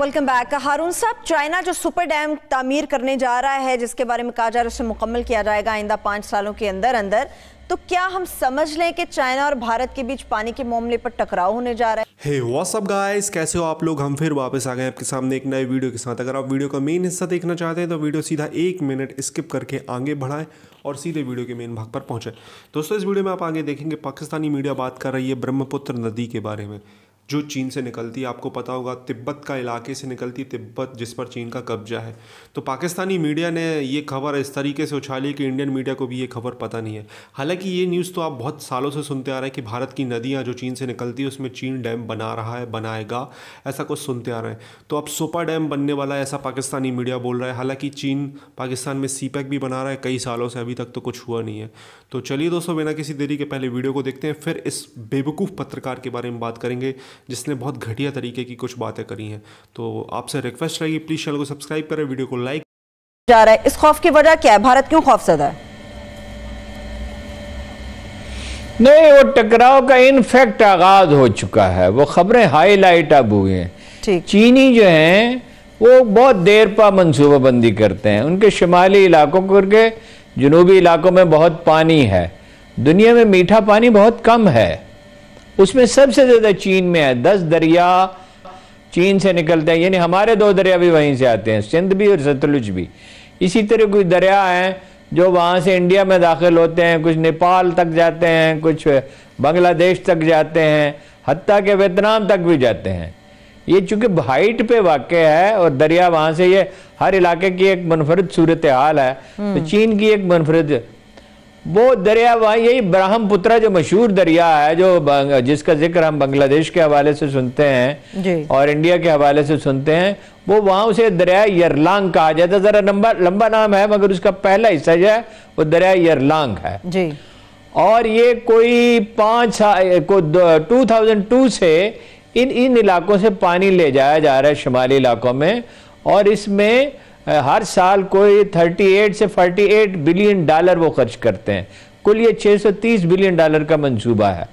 Welcome back हारून साहब China जो super dam तामीर करने जा रहा है जिसके बारे में कहा जा रहा है उसे मुकम्मल किया जाएगा आइंदा पाँच सालों के अंदर अंदर तो क्या हम समझ लें कि चाइना और भारत के बीच पानी के मामले पर टकराव होने जा रहा है हे व्हाट्सअप गाइस कैसे हो आप लोग हम फिर वापस आ गए आपके सामने एक नए वीडियो के साथ अगर आप वीडियो का मेन हिस्सा देखना चाहते हैं तो वीडियो सीधा एक मिनट स्किप करके आगे बढ़ाएं और सीधे वीडियो के मेन भाग पर पहुंचे दोस्तों इस वीडियो में आप आगे देखेंगे पाकिस्तानी मीडिया बात कर रही है ब्रह्मपुत्र नदी के बारे में जो चीन से निकलती है आपको पता होगा तिब्बत का इलाके से निकलती तिब्बत जिस पर चीन का कब्जा है तो पाकिस्तानी मीडिया ने ये खबर इस तरीके से उछाली कि इंडियन मीडिया को भी ये खबर पता नहीं है हालांकि ये न्यूज़ तो आप बहुत सालों से सुनते आ रहे हैं कि भारत की नदियाँ जो चीन से निकलती है उसमें चीन डैम बना रहा है बनाएगा ऐसा कुछ सुनते आ रहे हैं तो अब सोपा डैम बनने वाला है ऐसा पाकिस्तानी मीडिया बोल रहा है हालाँकि चीन पाकिस्तान में सी भी बना रहा है कई सालों से अभी तक तो कुछ हुआ नहीं है तो चलिए दोस्तों बिना किसी देरी के पहले वीडियो को देखते हैं फिर इस बेवकूफ़ पत्रकार के बारे में बात करेंगे जिसने बहुत घटिया तरीके की कुछ बातें करी हैं तो आपसे रिक्वेस्ट रहेगी प्लीज़ चैनल को सब्सक्राइब करें वीडियो को लाइक जा रहा है इस खौफ की वजह क्या है भारत क्यों खौफजदा है नहीं वो टकराव का इनफेक्ट आगाज हो चुका है वो खबरें हाईलाइट अब हुई हैं चीनी जो हैं वो बहुत देर पा मनसूबाबंदी करते हैं उनके शुमाली इलाकों को करके जनूबी इलाकों में बहुत पानी है दुनिया में मीठा पानी बहुत कम है उसमें सबसे ज़्यादा चीन में है दस दरिया चीन से निकलते हैं यानी हमारे दो दरिया भी वहीं से आते हैं सिंध भी और सतलुज भी इसी तरह कुछ दरिया हैं जो वहाँ से इंडिया में दाखिल होते हैं कुछ नेपाल तक जाते हैं कुछ बांग्लादेश तक जाते हैं हती के वियतनाम तक भी जाते हैं ये चूँकि हाइट पे वाक़ है और दरिया वहाँ से ये हर इलाके की एक मनफरद सूरत हाल है तो हम्म। चीन की एक मनफरद वो दरिया वहाँ यही ब्रह्मपुत्र जो मशहूर दरिया है जो जिसका जिक्र हम बांग्लादेश के हवाले से सुनते हैं और इंडिया के हवाले से सुनते हैं वो वहाँ उसे दरिया यरलांग कहा जाता है ज़रा लंबा लंबा नाम है मगर उसका पहला हिस्सा जो है वो दरिया यरलांग है जी और ये कोई पाँच को टू थाउजेंड टू से इन इन इलाकों से पानी ले जाया जा रहा है शुमाली इलाकों में और इसमें हर साल कोई 38 से 48 बिलियन डॉलर वो खर्च करते हैं कुल ये 630 बिलियन डॉलर का मंसूबा है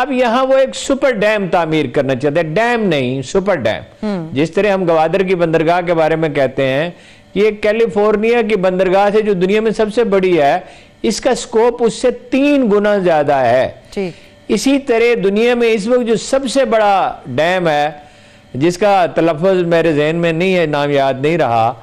अब यहाँ वो एक सुपर डैम तामीर करना चाहते हैं डैम नहीं सुपर डैम हम्म। जिस तरह हम गवादर की बंदरगाह के बारे में कहते हैं ये कैलिफोर्निया की बंदरगाह से जो दुनिया में सबसे बड़ी है इसका स्कोप उससे तीन गुना ज्यादा है इसी तरह दुनिया में इस वक्त जो सबसे बड़ा डैम है जिसका तलफ़ मेरे जहन में नहीं है नाम याद नहीं रहा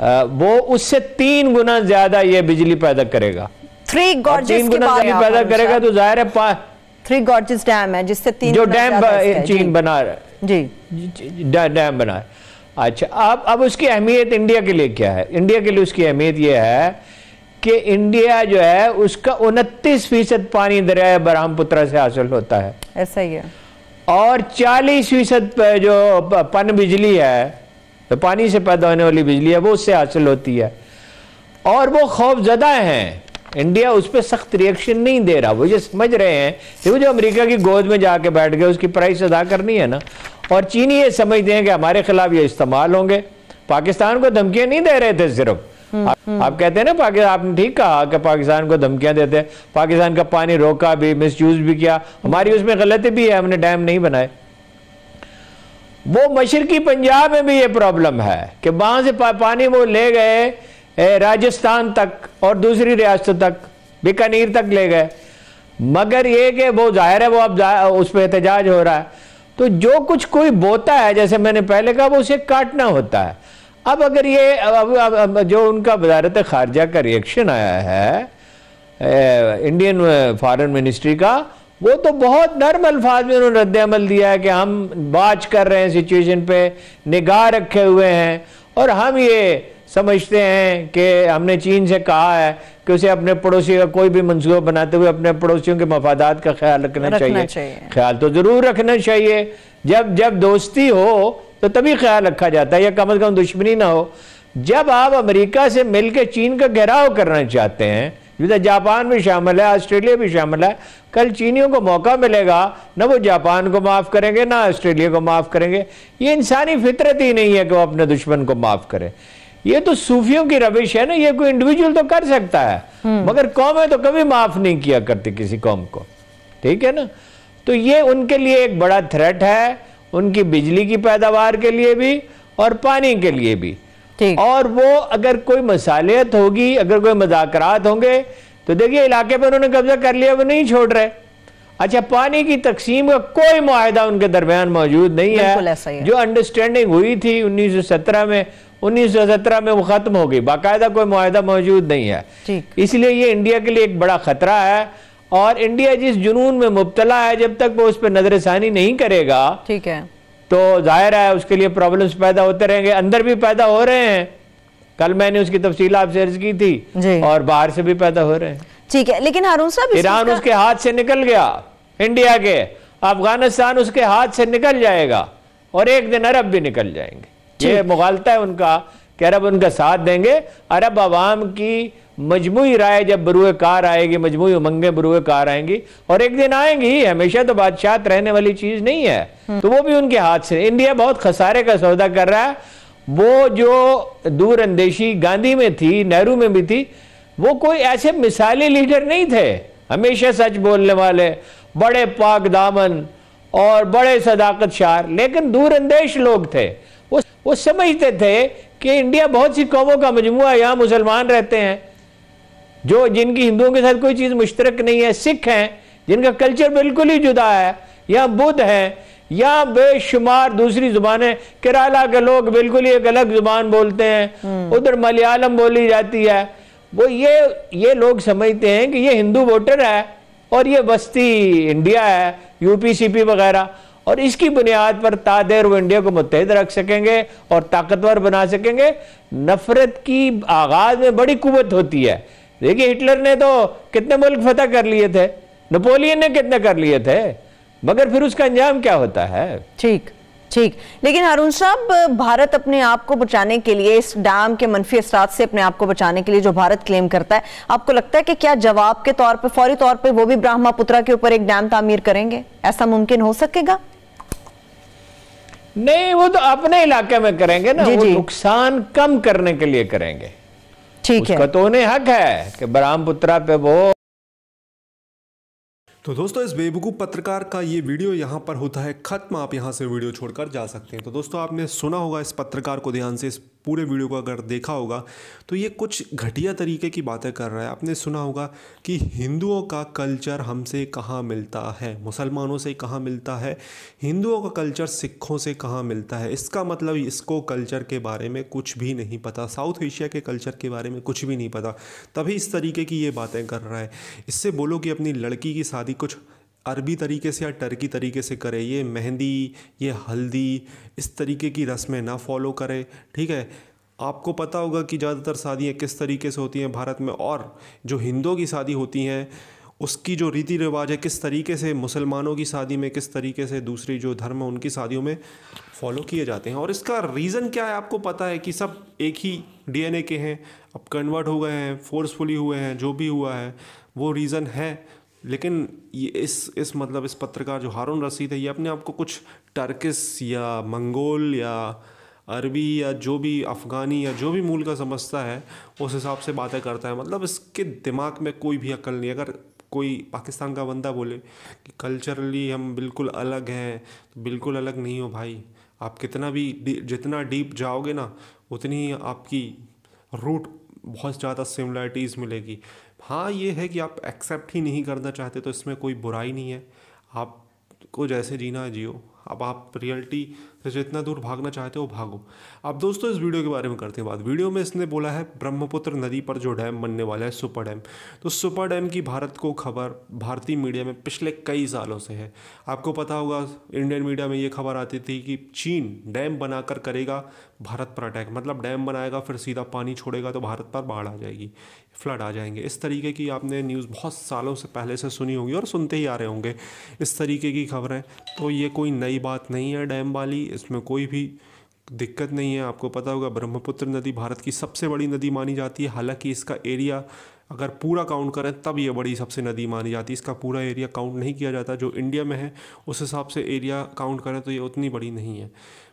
वो उससे तीन गुना ज्यादा ये बिजली पैदा करेगा थ्री तीन गुना बिजली पैदा करेगा तो जाहिर है थ्री गॉर्जेस डैम है जिससे तीन जो डैम चीन बना रहा है डैम बना है अच्छा अब अब उसकी अहमियत इंडिया के लिए क्या है इंडिया के लिए उसकी अहमियत यह है कि इंडिया जो है उसका उनतीस फीसद पानी दरिया ब्रह्मपुत्रा से हासिल होता है ऐसा ही है और चालीस फीसद जो पन बिजली है तो पानी से पैदा होने वाली बिजली है वो उससे हासिल होती है और वो खौफ ज्यादा हैं इंडिया उस पर सख्त रिएक्शन नहीं दे रहा वो ये समझ रहे हैं कि वो जो अमेरिका की गोद में जाके बैठ गए उसकी प्राइस अदा करनी है ना और चीनी ये समझते हैं कि हमारे खिलाफ ये इस्तेमाल होंगे पाकिस्तान को धमकियां नहीं दे रहे थे सिर्फ हम्म, आप, हम्म। आप कहते हैं ना पाकिस्तान आपने ठीक कहा कि पाकिस्तान को धमकियां देते हैं पाकिस्तान का पानी रोका भी मिस भी किया हमारी उसमें गलती भी है हमने डैम नहीं बनाए वो मशरकी पंजाब में भी ये प्रॉब्लम है कि वहां से पानी वो ले गए राजस्थान तक और दूसरी रियासत तक बीकानेर तक ले गए मगर ये कि वो जाहिर है वो अब उस पर एहतजाज हो रहा है तो जो कुछ कोई बोता है जैसे मैंने पहले कहा वो उसे काटना होता है अब अगर ये अब, अब, अब जो उनका वजारत खारजा का रिएक्शन आया है ए, इंडियन फॉरेन मिनिस्ट्री का वो तो बहुत नर्म अल्फाज में उन्होंने रद्दमल दिया है कि हम बाज कर रहे हैं सिचुएशन पे निगाह रखे हुए हैं और हम ये समझते हैं कि हमने चीन से कहा है कि उसे अपने पड़ोसी का कोई भी मंसूबा बनाते हुए अपने पड़ोसियों के मफादात का ख्याल रखना, रखना चाहिए।, चाहिए ख्याल तो ज़रूर रखना चाहिए जब जब दोस्ती हो तो तभी ख्याल रखा जाता है या कम अज़ कम दुश्मनी ना हो जब आप अमेरिका से मिलकर चीन का घेराव करना चाहते हैं जैसे जापान भी शामिल है ऑस्ट्रेलिया भी शामिल है कल चीनियों को मौका मिलेगा ना वो जापान को माफ़ करेंगे ना ऑस्ट्रेलिया को माफ़ करेंगे ये इंसानी फितरत ही नहीं है कि वो अपने दुश्मन को माफ़ करें ये तो सूफियों की रविश है ना ये कोई इंडिविजुअल तो कर सकता है हम्म। मगर कौमें तो कभी माफ़ नहीं किया करती किसी कौम को ठीक है ना तो ये उनके लिए एक बड़ा थ्रेट है उनकी बिजली की पैदावार के लिए भी और पानी के लिए भी और वो अगर कोई मसालियत होगी अगर कोई मजाकरात होंगे तो देखिए इलाके पर उन्होंने कब्जा कर लिया वो नहीं छोड़ रहे अच्छा पानी की तकसीम का कोई माहिदा उनके दरमियान मौजूद नहीं है, है जो अंडरस्टैंडिंग हुई थी 1917 में 1917 में वो खत्म हो गई बाकायदा कोई माहिदा मौजूद नहीं है इसलिए ये इंडिया के लिए एक बड़ा खतरा है और इंडिया जिस जुनून में मुबतला है जब तक वो उस पर नजरसानी नहीं करेगा ठीक है तो जाहिर है उसके लिए प्रॉब्लम्स पैदा होते रहेंगे अंदर भी पैदा हो रहे हैं कल मैंने उसकी तफसील आपसे अर्ज की थी और बाहर से भी पैदा हो रहे हैं ठीक है लेकिन हारून साहब ईरान उसके हाथ से निकल गया इंडिया के अफगानिस्तान उसके हाथ से निकल जाएगा और एक दिन अरब भी निकल जाएंगे ये मुगालता है उनका कि अरब उनका साथ देंगे अरब आवाम की मजमू राय जब बरुए कार आएगी मजमू उमंगे बरुए कार आएंगी और एक दिन आएंगी हमेशा तो बादशाह रहने वाली चीज नहीं है हम्म। तो वो भी उनके हाथ से इंडिया बहुत खसारे का सौदा कर रहा है वो जो दूर अंदेशी गांधी में थी नेहरू में भी थी वो कोई ऐसे मिसाली लीडर नहीं थे हमेशा सच बोलने वाले बड़े पाक दामन और बड़े सदाकत शार लेकिन दूरअंदेश लोग थे वो वो समझते थे कि इंडिया बहुत सी कौमों का मजमु यहाँ मुसलमान रहते हैं जो जिनकी हिंदुओं के साथ कोई चीज़ मुश्तरक नहीं है सिख हैं जिनका कल्चर बिल्कुल ही जुदा है या बुद्ध हैं या बेशुमार दूसरी जुबानें केरला के लोग बिल्कुल ही एक अलग जुबान बोलते हैं हम्म। उधर मलयालम बोली जाती है वो ये ये लोग समझते हैं कि ये हिंदू वोटर है और ये बस्ती इंडिया है यूपीसीपी वगैरह और इसकी बुनियाद पर तादेर वो इंडिया को मुतहद रख सकेंगे और ताकतवर बना सकेंगे नफरत की आगाज में बड़ी कुवत होती है देखिए हिटलर ने तो कितने मुल्क फतह कर लिए थे नेपोलियन ने कितने कर लिए थे मगर फिर उसका अंजाम क्या होता है ठीक ठीक लेकिन अरुण साहब भारत अपने आप को बचाने के लिए इस डैम के मनफी असरा से अपने आप को बचाने के लिए जो भारत क्लेम करता है आपको लगता है कि क्या जवाब के तौर पर फौरी तौर पर वो भी ब्रह्मपुत्रा के ऊपर एक डैम तामीर करेंगे ऐसा मुमकिन हो सकेगा नहीं वो तो अपने इलाके में करेंगे ना जी, वो नुकसान कम करने के लिए करेंगे ठीक है तो उन्हें हक है कि ब्रह्मपुत्रा पे वो तो दोस्तों इस बेबुकू पत्रकार का ये वीडियो यहाँ पर होता है ख़त्म आप यहाँ से वीडियो छोड़कर जा सकते हैं तो दोस्तों आपने सुना होगा इस पत्रकार को ध्यान से इस पूरे वीडियो को अगर देखा होगा तो ये कुछ घटिया तरीके की बातें कर रहा है आपने सुना होगा कि हिंदुओं का कल्चर हमसे कहाँ मिलता है मुसलमानों से कहाँ मिलता है हिंदुओं का कल्चर सिखों से कहाँ मिलता है इसका मतलब इसको कल्चर के बारे में कुछ भी नहीं पता साउथ एशिया के कल्चर के बारे में कुछ भी नहीं पता तभी इस तरीके की ये बातें कर रहा है इससे बोलो कि अपनी लड़की की शादी कुछ अरबी तरीके से या टर्की तरीके से करे ये मेहंदी ये हल्दी इस तरीके की रस्में ना फॉलो करे ठीक है आपको पता होगा कि ज़्यादातर शादियाँ किस तरीके से होती हैं भारत में और जो हिंदुओं की शादी होती हैं उसकी जो रीति रिवाज है किस तरीके से मुसलमानों की शादी में किस तरीके से दूसरी जो धर्म है उनकी शादियों में फॉलो किए जाते हैं और इसका रीज़न क्या है आपको पता है कि सब एक ही डीएनए के हैं अब कन्वर्ट हो गए हैं फोर्सफुली हुए हैं जो भी हुआ है वो रीज़न है लेकिन ये इस इस मतलब इस पत्रकार जो हारून रसीद है ये अपने आप को कुछ टर्किस या मंगोल या अरबी या जो भी अफ़गानी या जो भी मूल का समझता है उस हिसाब से बातें करता है मतलब इसके दिमाग में कोई भी अकल नहीं अगर कोई पाकिस्तान का बंदा बोले कि कल्चरली हम बिल्कुल अलग हैं तो बिल्कुल अलग नहीं हो भाई आप कितना भी जितना डीप जाओगे ना उतनी ही आपकी रूट बहुत ज़्यादा सिमिलरिटीज़ मिलेगी हाँ ये है कि आप एक्सेप्ट ही नहीं करना चाहते तो इसमें कोई बुराई नहीं है आपको जैसे जीना है जियो अब आप रियलिटी से जितना दूर भागना चाहते हो भागो अब दोस्तों इस वीडियो के बारे में करते हैं बात वीडियो में इसने बोला है ब्रह्मपुत्र नदी पर जो डैम बनने वाला है सुपर डैम तो सुपर डैम की भारत को खबर भारतीय मीडिया में पिछले कई सालों से है आपको पता होगा इंडियन मीडिया में ये खबर आती थी कि चीन डैम बनाकर करेगा भारत पर अटैक मतलब डैम बनाएगा फिर सीधा पानी छोड़ेगा तो भारत पर बाढ़ आ जाएगी फ्लड आ जाएंगे इस तरीके की आपने न्यूज़ बहुत सालों से पहले से सुनी होगी और सुनते ही आ रहे होंगे इस तरीके की खबरें तो ये कोई नई नई बात नहीं है डैम वाली इसमें कोई भी दिक्कत नहीं है आपको पता होगा ब्रह्मपुत्र नदी भारत की सबसे बड़ी नदी मानी जाती है हालांकि इसका एरिया अगर पूरा काउंट करें तब ये बड़ी सबसे नदी मानी जाती है इसका पूरा एरिया काउंट नहीं किया जाता जो इंडिया में है उस हिसाब से एरिया काउंट करें तो ये उतनी बड़ी नहीं है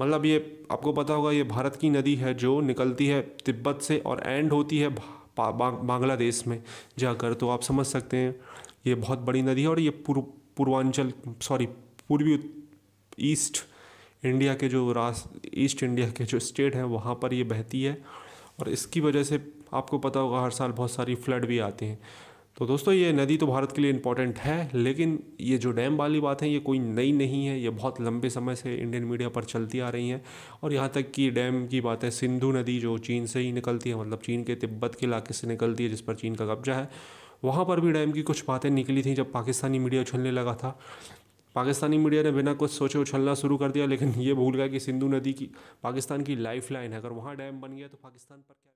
मतलब ये आपको पता होगा ये भारत की नदी है जो निकलती है तिब्बत से और एंड होती है बांग्लादेश में जाकर तो आप समझ सकते हैं ये बहुत बड़ी नदी है और ये पूर्वांचल सॉरी पूर्वी ईस्ट इंडिया के जो रास ईस्ट इंडिया के जो स्टेट हैं वहाँ पर ये बहती है और इसकी वजह से आपको पता होगा हर साल बहुत सारी फ्लड भी आते हैं तो दोस्तों ये नदी तो भारत के लिए इम्पॉर्टेंट है लेकिन ये जो डैम वाली बात है ये कोई नई नहीं है ये बहुत लंबे समय से इंडियन मीडिया पर चलती आ रही हैं और यहाँ तक कि डैम की बात है सिंधु नदी जो चीन से ही निकलती है मतलब चीन के तिब्बत के इलाके से निकलती है जिस पर चीन का कब्जा है वहाँ पर भी डैम की कुछ बातें निकली थी जब पाकिस्तानी मीडिया उछलने लगा था पाकिस्तानी मीडिया ने बिना कुछ सोचे उछलना शुरू कर दिया लेकिन ये भूल गया कि सिंधु नदी की पाकिस्तान की लाइफ लाइन है अगर वहाँ डैम बन गया तो पाकिस्तान पर क्या